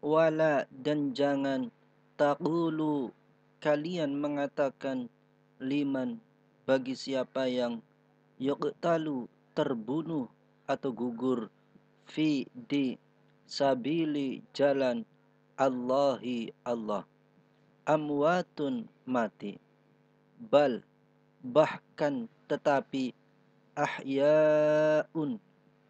wala dan jangan takulu kalian mengatakan liman bagi siapa yang yuqtalu terbunuh atau gugur fi di sabili jalan Allahi Allah amwatun mati bal bahkan tetapi ahyaun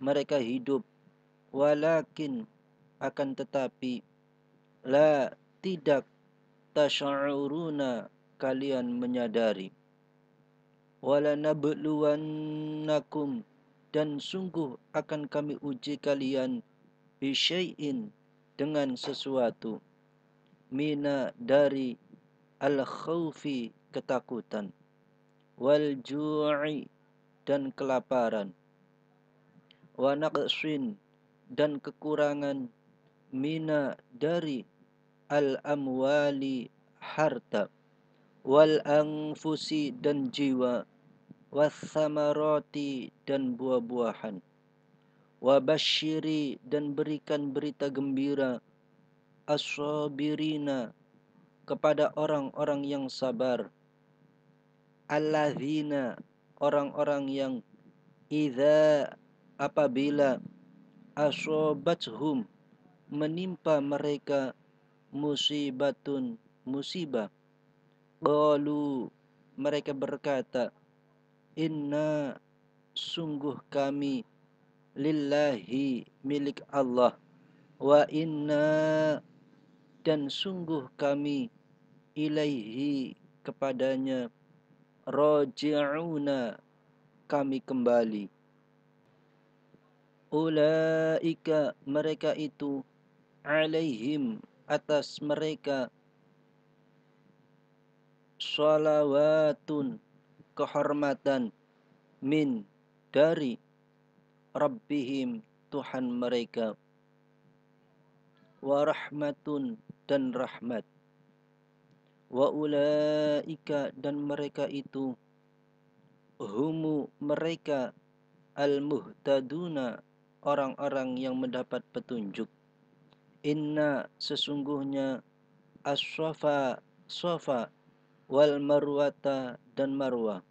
mereka hidup walakin akan tetapi la tidak tasya'uruna kalian menyadari wala nabluwannakum dan sungguh akan kami uji kalian bisyai'in dengan sesuatu mina dari al khawfi ketakutan wal ju'i dan kelaparan wa naqsin dan kekurangan mina dari al amwali harta wal anfusi dan jiwa wasamaroti dan buah-buahan wabashiri dan berikan berita gembira asobirina kepada orang-orang yang sabar alladzina orang-orang yang idza apabila asobathum menimpa mereka musibatun musibah. Qalu mereka berkata, Inna sungguh kami lillahi milik Allah wa inna dan sungguh kami ilaihi kepadanya raji'una kami kembali ulaika mereka itu alaihim atas mereka salawatun kehormatan min dari Rabbihim Tuhan mereka warahmatun dan rahmat wa ulaika dan mereka itu humu mereka al-muhtaduna orang-orang yang mendapat petunjuk inna sesungguhnya as-safa safa wal marwata dan marwa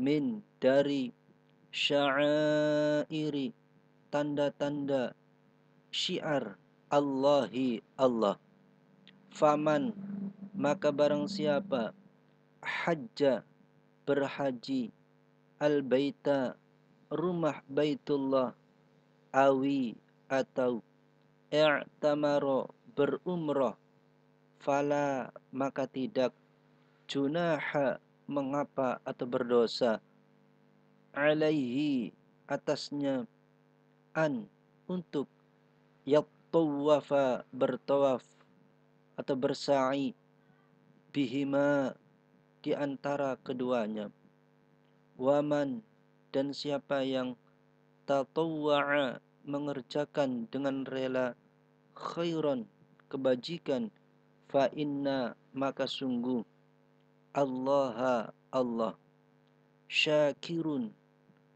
min dari sya'airi tanda-tanda syiar Allahi Allah faman maka barang siapa hajja berhaji al baita rumah baitullah awi atau i'tamaro berumrah fala maka tidak junaha mengapa atau berdosa alaihi atasnya an untuk yattawafa bertawaf atau bersa'i bihima di antara keduanya waman dan siapa yang tatawwa'a mengerjakan dengan rela khairan kebajikan fa inna maka sungguh Allah Allah syakirun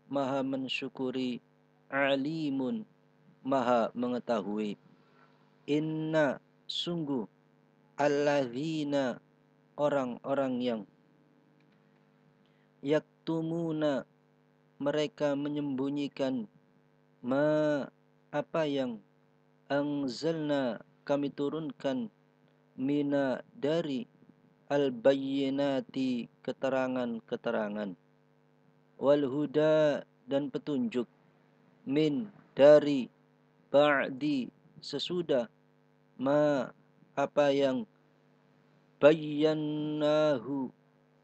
maha mensyukuri alimun maha mengetahui inna sungguh alladzina orang-orang yang yaktumuna mereka menyembunyikan ma apa yang anzalna kami turunkan mina dari al-bayyinati keterangan-keterangan wal huda dan petunjuk min dari ba'di sesudah ma apa yang bayyanahu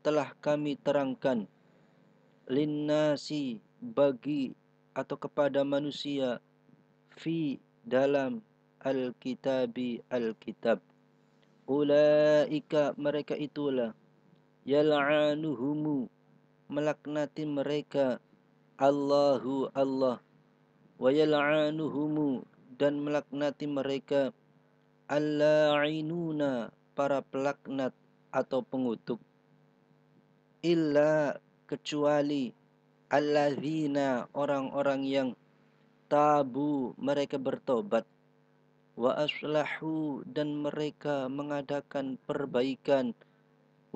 telah kami terangkan linnasi bagi atau kepada manusia fi dalam alkitab alkitab Al-Kitab. Ulaika mereka itulah yal'anuhumu melaknati mereka Allahu Allah wa yal'anuhumu dan melaknati mereka al para pelaknat atau pengutuk illa kecuali alladzina orang-orang yang tabu mereka bertobat wa aslahu dan mereka mengadakan perbaikan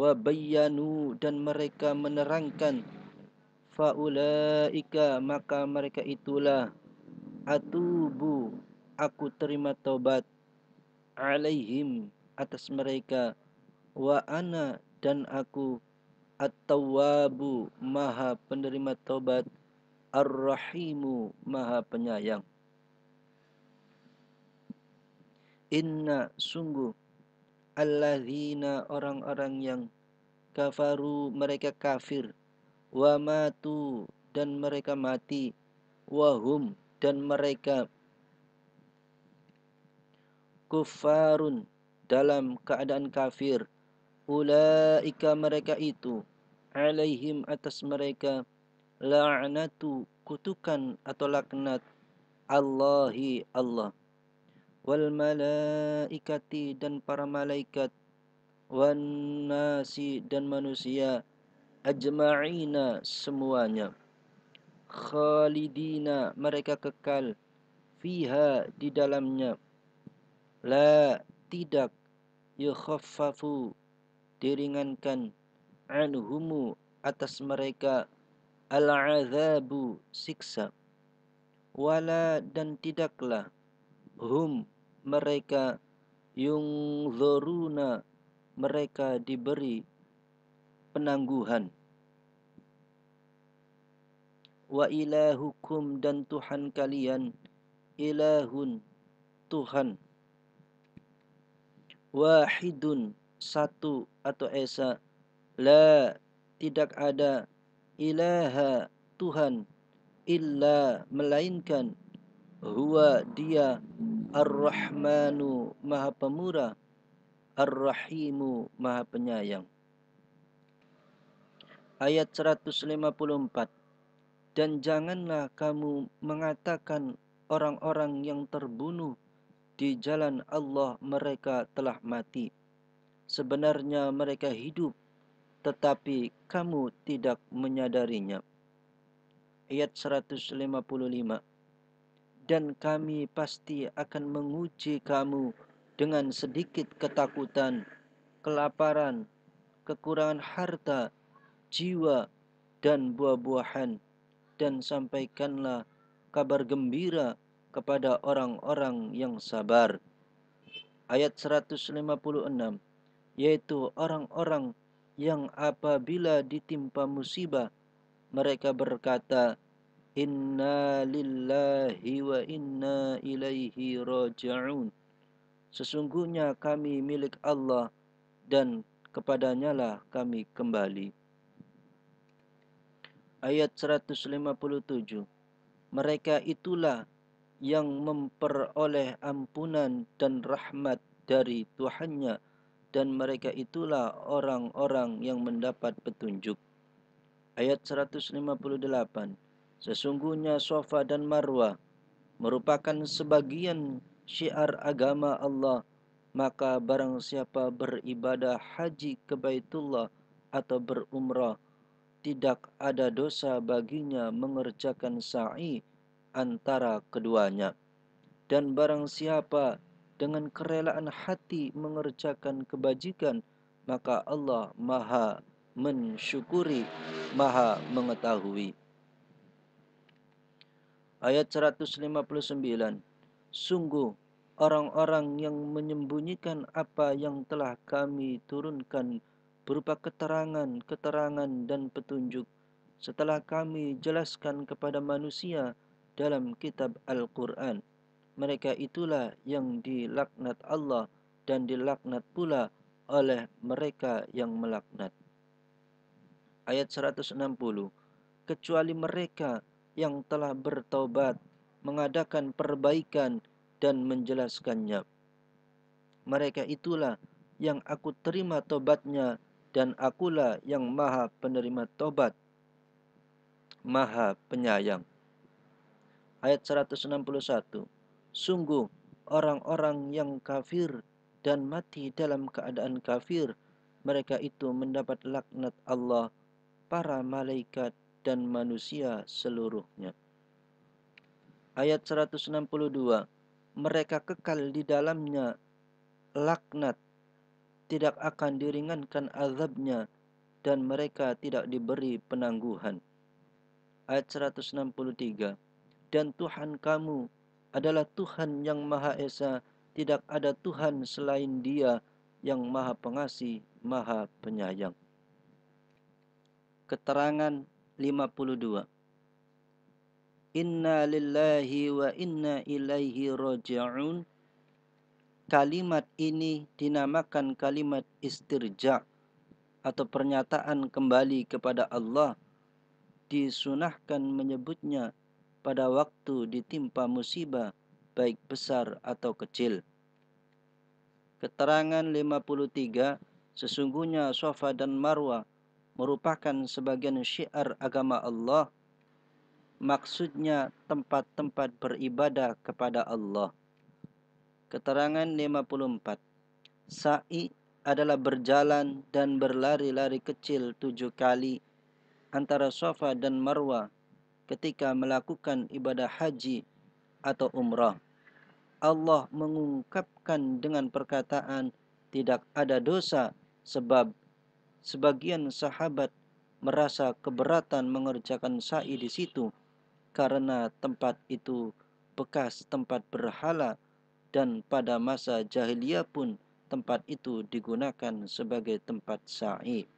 wa bayyanu dan mereka menerangkan faulaika maka mereka itulah atubu aku terima taubat alaihim atas mereka wa ana dan aku at-tawwabu maha penerima taubat Ar-Rahimu Maha Penyayang. Inna sungguh alladzina orang-orang yang kafaru mereka kafir wa matu dan mereka mati wahum dan mereka kufarun dalam keadaan kafir ulaika mereka itu alaihim atas mereka la'natu kutukan atau laknat Allahi Allah wal malaikati dan para malaikat wan nasi dan manusia ajma'ina semuanya khalidina mereka kekal fiha di dalamnya la tidak yukhaffafu diringankan anhumu atas mereka al-azabu siksa wala dan tidaklah hum mereka yung zoruna mereka diberi penangguhan wa ilahukum dan Tuhan kalian ilahun Tuhan wahidun satu atau esa la tidak ada ilaha Tuhan illa melainkan huwa dia ar-Rahmanu maha pemurah ar-Rahimu maha penyayang ayat 154 dan janganlah kamu mengatakan orang-orang yang terbunuh di jalan Allah mereka telah mati sebenarnya mereka hidup tetapi kamu tidak menyadarinya. Ayat 155 Dan kami pasti akan menguji kamu dengan sedikit ketakutan, kelaparan, kekurangan harta, jiwa, dan buah-buahan. Dan sampaikanlah kabar gembira kepada orang-orang yang sabar. Ayat 156 yaitu orang-orang yang apabila ditimpa musibah mereka berkata Inna lillahi wa inna ilaihi raji'un Sesungguhnya kami milik Allah dan kepadanya lah kami kembali. Ayat 157 Mereka itulah yang memperoleh ampunan dan rahmat dari Tuhannya dan mereka itulah orang-orang yang mendapat petunjuk. Ayat 158 Sesungguhnya Sofa dan Marwa merupakan sebagian syiar agama Allah maka barang siapa beribadah haji ke Baitullah atau berumrah tidak ada dosa baginya mengerjakan sa'i antara keduanya dan barang siapa dengan kerelaan hati mengerjakan kebajikan, maka Allah Maha mensyukuri, Maha mengetahui. Ayat 159. Sungguh orang-orang yang menyembunyikan apa yang telah kami turunkan berupa keterangan-keterangan dan petunjuk setelah kami jelaskan kepada manusia dalam kitab Al-Qur'an mereka itulah yang dilaknat Allah dan dilaknat pula oleh mereka yang melaknat. Ayat 160 Kecuali mereka yang telah bertobat, mengadakan perbaikan dan menjelaskannya. Mereka itulah yang aku terima tobatnya dan akulah yang maha penerima tobat, maha penyayang. Ayat 161 Sungguh, orang-orang yang kafir dan mati dalam keadaan kafir, mereka itu mendapat laknat Allah, para malaikat dan manusia seluruhnya. Ayat 162 Mereka kekal di dalamnya laknat, tidak akan diringankan azabnya, dan mereka tidak diberi penangguhan. Ayat 163 Dan Tuhan kamu adalah Tuhan yang Maha Esa, tidak ada Tuhan selain Dia yang Maha Pengasih, Maha Penyayang. Keterangan 52 Inna lillahi wa inna ilaihi roja'un Kalimat ini dinamakan kalimat istirja atau pernyataan kembali kepada Allah disunahkan menyebutnya pada waktu ditimpa musibah baik besar atau kecil. Keterangan 53 sesungguhnya Sofa dan Marwa merupakan sebagian syiar agama Allah maksudnya tempat-tempat beribadah kepada Allah. Keterangan 54 Sa'i adalah berjalan dan berlari-lari kecil tujuh kali antara Sofa dan Marwa ketika melakukan ibadah haji atau umrah. Allah mengungkapkan dengan perkataan tidak ada dosa sebab sebagian sahabat merasa keberatan mengerjakan sa'i di situ karena tempat itu bekas tempat berhala dan pada masa jahiliyah pun tempat itu digunakan sebagai tempat sa'i.